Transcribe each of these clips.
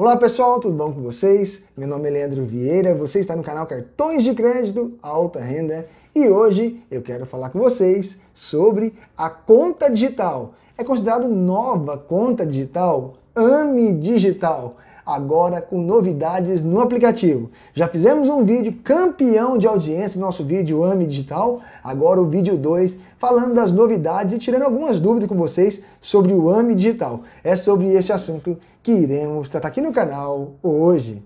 Olá pessoal, tudo bom com vocês? Meu nome é Leandro Vieira, você está no canal Cartões de Crédito Alta Renda e hoje eu quero falar com vocês sobre a conta digital. É considerado nova conta digital? AMI Digital agora com novidades no aplicativo. Já fizemos um vídeo campeão de audiência, nosso vídeo AME Digital, agora o vídeo 2, falando das novidades e tirando algumas dúvidas com vocês sobre o AME Digital. É sobre este assunto que iremos tratar aqui no canal hoje.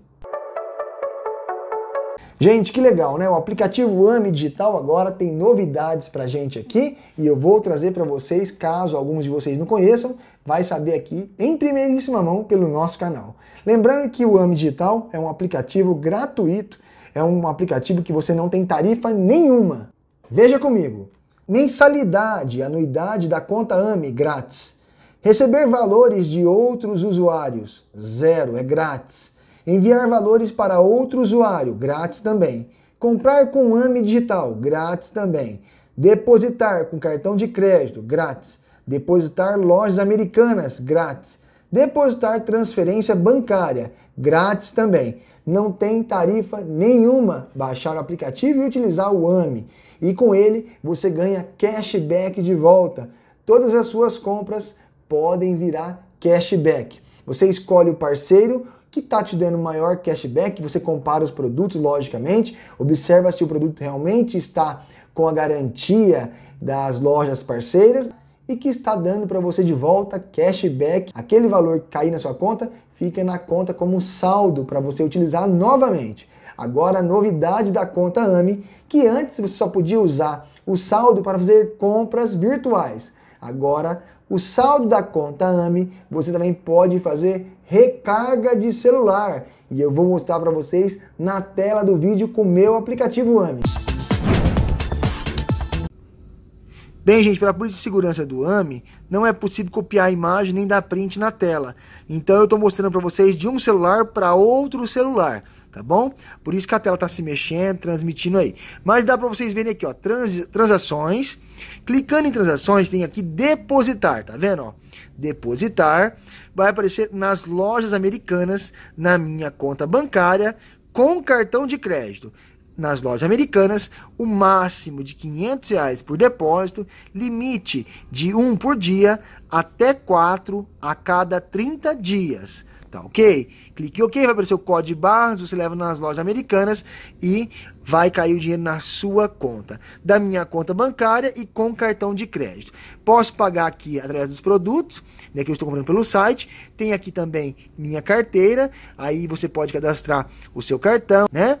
Gente, que legal, né? O aplicativo AMI Digital agora tem novidades para gente aqui e eu vou trazer para vocês, caso alguns de vocês não conheçam, vai saber aqui em primeiríssima mão pelo nosso canal. Lembrando que o AMI Digital é um aplicativo gratuito, é um aplicativo que você não tem tarifa nenhuma. Veja comigo. Mensalidade, anuidade da conta AMI grátis. Receber valores de outros usuários, zero, é grátis Enviar valores para outro usuário, grátis também. Comprar com AME digital, grátis também. Depositar com cartão de crédito, grátis. Depositar lojas americanas, grátis. Depositar transferência bancária, grátis também. Não tem tarifa nenhuma baixar o aplicativo e utilizar o AME. E com ele você ganha cashback de volta. Todas as suas compras podem virar cashback. Você escolhe o parceiro que está te dando maior cashback, você compara os produtos, logicamente, observa se o produto realmente está com a garantia das lojas parceiras e que está dando para você de volta cashback. Aquele valor que cair na sua conta fica na conta como saldo para você utilizar novamente. Agora, a novidade da conta AMI, que antes você só podia usar o saldo para fazer compras virtuais. Agora o saldo da conta AME, você também pode fazer recarga de celular. E eu vou mostrar para vocês na tela do vídeo com o meu aplicativo AME. Bem, gente, para a política de segurança do AME, não é possível copiar a imagem nem dar print na tela. Então eu estou mostrando para vocês de um celular para outro celular, tá bom? Por isso que a tela está se mexendo, transmitindo aí. Mas dá para vocês verem aqui, ó, trans, transações, Clicando em transações, tem aqui depositar, tá vendo? Ó? Depositar vai aparecer nas lojas americanas na minha conta bancária com cartão de crédito. Nas lojas americanas, o máximo de 500 reais por depósito, limite de um por dia até quatro a cada 30 dias. Tá ok? Clique OK, vai aparecer o código de barras, você leva nas lojas americanas e vai cair o dinheiro na sua conta. Da minha conta bancária e com cartão de crédito. Posso pagar aqui através dos produtos, né, que eu estou comprando pelo site. Tem aqui também minha carteira, aí você pode cadastrar o seu cartão, né?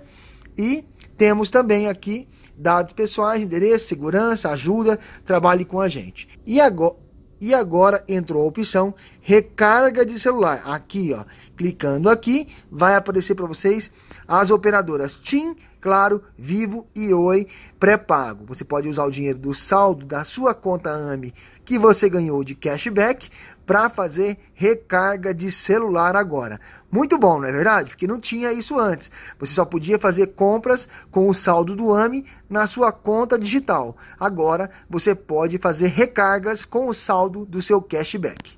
E temos também aqui dados pessoais, endereço, segurança, ajuda, trabalhe com a gente. E agora e agora entrou a opção recarga de celular. Aqui, ó, clicando aqui, vai aparecer para vocês as operadoras TIM, Claro, Vivo e Oi pré-pago. Você pode usar o dinheiro do saldo da sua conta AME que você ganhou de cashback para fazer recarga de celular agora. Muito bom, não é verdade? Porque não tinha isso antes. Você só podia fazer compras com o saldo do AMI na sua conta digital. Agora você pode fazer recargas com o saldo do seu cashback.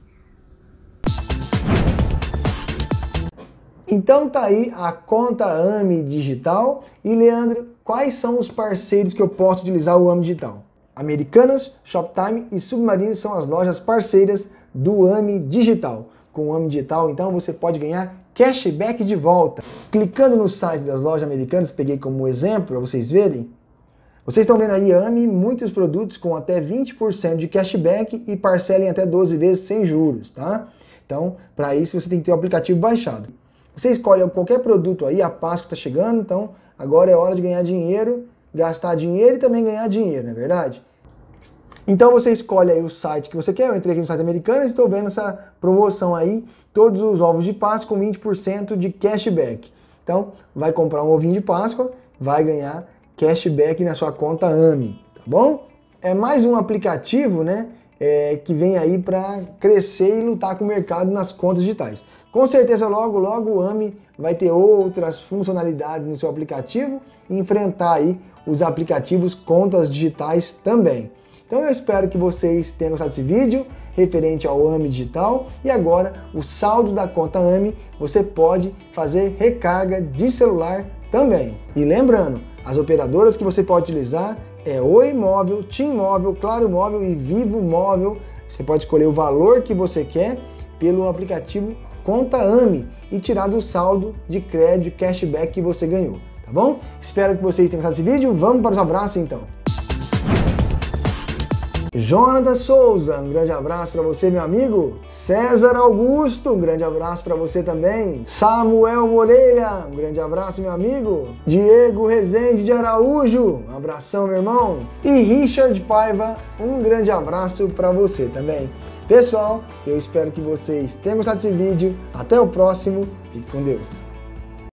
Então tá aí a conta AMI digital. E Leandro, quais são os parceiros que eu posso utilizar o AMI digital? Americanas, Shoptime e Submarino são as lojas parceiras do AMI Digital. Com o AMI Digital, então, você pode ganhar cashback de volta. Clicando no site das lojas americanas, peguei como exemplo para vocês verem. Vocês estão vendo aí AMI, muitos produtos com até 20% de cashback e parcelem até 12 vezes sem juros, tá? Então, para isso você tem que ter o aplicativo baixado. Você escolhe qualquer produto aí, a Páscoa está chegando, então agora é hora de ganhar dinheiro gastar dinheiro e também ganhar dinheiro, não é verdade? Então você escolhe aí o site que você quer. Eu entrei aqui no site americano e estou vendo essa promoção aí. Todos os ovos de Páscoa com 20% de cashback. Então, vai comprar um ovinho de Páscoa, vai ganhar cashback na sua conta AMI, tá bom? É mais um aplicativo, né? É, que vem aí para crescer e lutar com o mercado nas contas digitais. Com certeza, logo, logo o AMI vai ter outras funcionalidades no seu aplicativo e enfrentar aí os aplicativos contas digitais também. Então eu espero que vocês tenham gostado desse vídeo referente ao AMI digital e agora o saldo da conta AMI você pode fazer recarga de celular também. E lembrando, as operadoras que você pode utilizar é Oi Móvel, Tim Móvel, Claro Móvel e Vivo Móvel. Você pode escolher o valor que você quer pelo aplicativo Conta AMI e tirar do saldo de crédito cashback que você ganhou tá bom? Espero que vocês tenham gostado desse vídeo. Vamos para os abraços então. Jonathan Souza, um grande abraço para você, meu amigo. César Augusto, um grande abraço para você também. Samuel Moreira, um grande abraço, meu amigo. Diego Rezende de Araújo, um abração, meu irmão. E Richard Paiva, um grande abraço para você também. Pessoal, eu espero que vocês tenham gostado desse vídeo. Até o próximo. Fique com Deus.